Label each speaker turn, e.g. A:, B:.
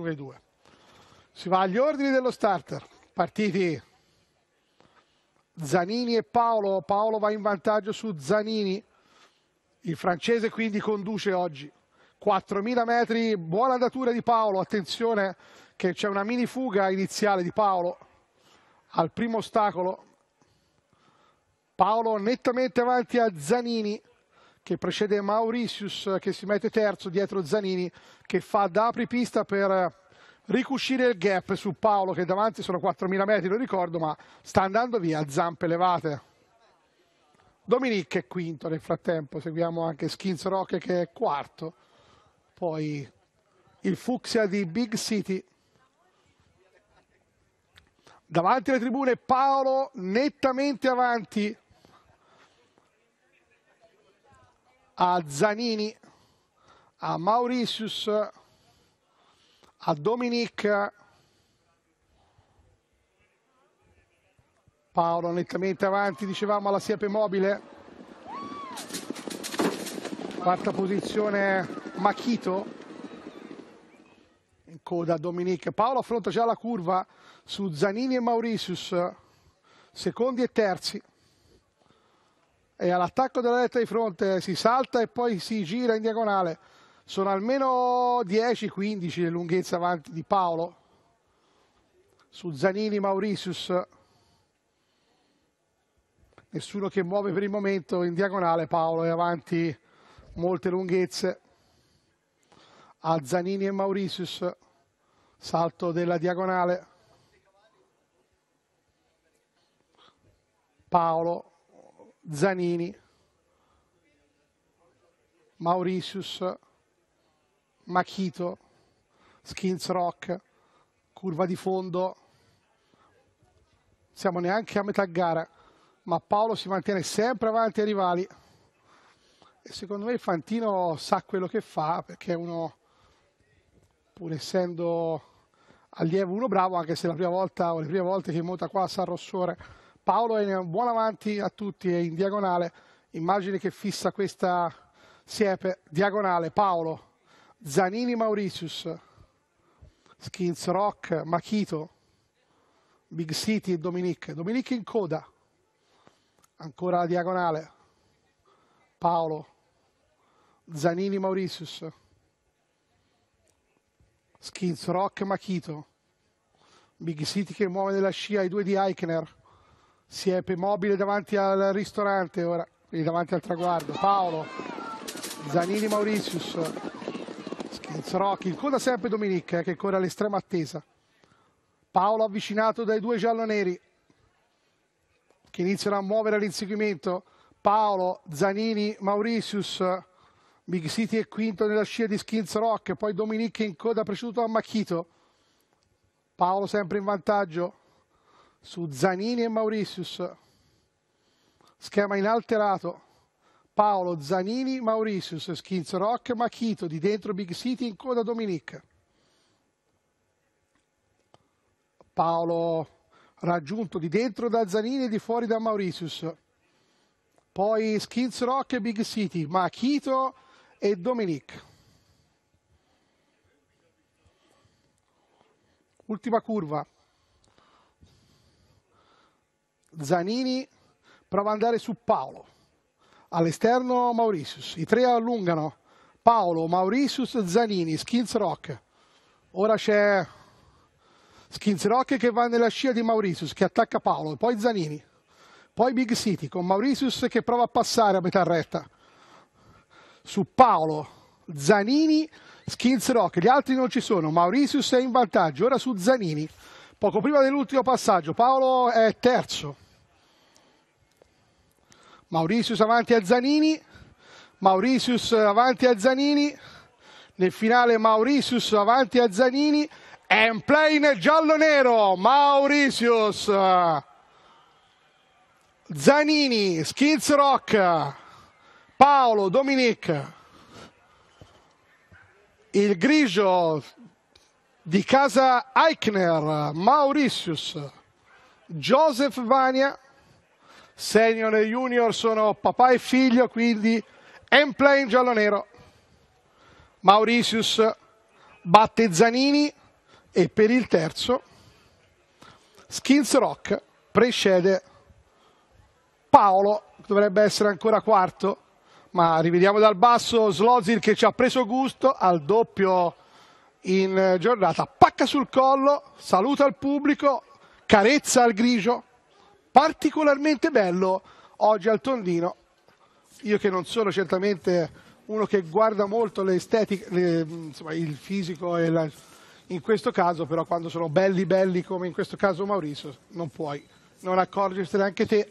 A: su Rai 2. Si va agli ordini dello starter, partiti Zanini e Paolo, Paolo va in vantaggio su Zanini, il francese quindi conduce oggi. 4.000 metri, buona andatura di Paolo, attenzione che c'è una mini fuga iniziale di Paolo al primo ostacolo. Paolo nettamente avanti a Zanini che precede Mauritius eh, che si mette terzo dietro Zanini che fa da apripista per eh, ricuscire il gap su Paolo che davanti sono 4.000 metri lo ricordo ma sta andando via a zampe levate Dominic è quinto nel frattempo seguiamo anche Skins Rock che è quarto poi il Fuxia di Big City davanti alle tribune Paolo nettamente avanti a Zanini, a Mauritius, a Dominic. Paolo nettamente avanti, dicevamo alla Siepe Mobile. Quarta posizione Machito. In coda Dominic. Paolo affronta già la curva su Zanini e Mauritius. Secondi e terzi e all'attacco della destra di fronte, si salta e poi si gira in diagonale. Sono almeno 10-15 le lunghezze avanti di Paolo su Zanini Mauritius. Nessuno che muove per il momento in diagonale, Paolo è avanti molte lunghezze a Zanini e Mauritius. salto della diagonale. Paolo Zanini, Mauritius, Machito, Skins Rock, curva di fondo. Siamo neanche a metà gara, ma Paolo si mantiene sempre avanti ai rivali. E secondo me Fantino sa quello che fa, perché è uno, pur essendo allievo uno bravo, anche se la prima volta o le prime volte che monta qua a San Rossore Paolo è buon avanti a tutti è in diagonale, immagine che fissa questa siepe, diagonale Paolo, Zanini Mauritius, Skins Rock, Makito, Big City e Dominique. Dominique in coda, ancora la diagonale, Paolo, Zanini Mauritius, Skins Rock, Makito, Big City che muove nella scia i due di Eichner. Siepe mobile davanti al ristorante ora, davanti al traguardo. Paolo, Zanini Mauritius, Schizzrocchi, il coda sempre Dominic eh, che corre all'estrema attesa. Paolo avvicinato dai due gialloneri che iniziano a muovere l'inseguimento. Paolo, Zanini, Mauritius, Big City è quinto nella scia di Skins Rock, poi Dominic in coda preceduto a Machito. Paolo sempre in vantaggio su Zanini e Mauritius. Schema inalterato. Paolo Zanini, Mauritius, Skins Rock, Machito, di dentro Big City in coda Dominique. Paolo raggiunto di dentro da Zanini e di fuori da Mauritius. Poi Skins Rock e Big City, Machito e Dominique. Ultima curva, Zanini prova ad andare su Paolo, all'esterno Mauritius. i tre allungano, Paolo, Mauritius, Zanini, Skins Rock. ora c'è Skins Rock che va nella scia di Mauritius, che attacca Paolo, poi Zanini, poi Big City con Mauritius che prova a passare a metà retta, su Paolo, Zanini, Skins Rock. gli altri non ci sono, Mauritius è in vantaggio, ora su Zanini, poco prima dell'ultimo passaggio, Paolo è terzo, Mauritius avanti a Zanini, Mauritius avanti a Zanini, nel finale Mauritius avanti a Zanini, è un play nel giallo-nero, Mauritius, Zanini, Skills Rock, Paolo, Dominic, il grigio di casa Eichner, Mauritius, Joseph Vania, senior e junior sono papà e figlio, quindi Emplay in giallo-nero. Mauritius batte Zanini e per il terzo Skins Rock precede Paolo, dovrebbe essere ancora quarto, ma rivediamo dal basso Slozil che ci ha preso gusto al doppio in giornata, pacca sul collo, saluta il pubblico, carezza al grigio, particolarmente bello oggi al tondino. Io che non sono certamente uno che guarda molto l'estetica, le, insomma, il fisico e la, in questo caso, però quando sono belli belli come in questo caso Maurizio, non puoi non accorgersene anche te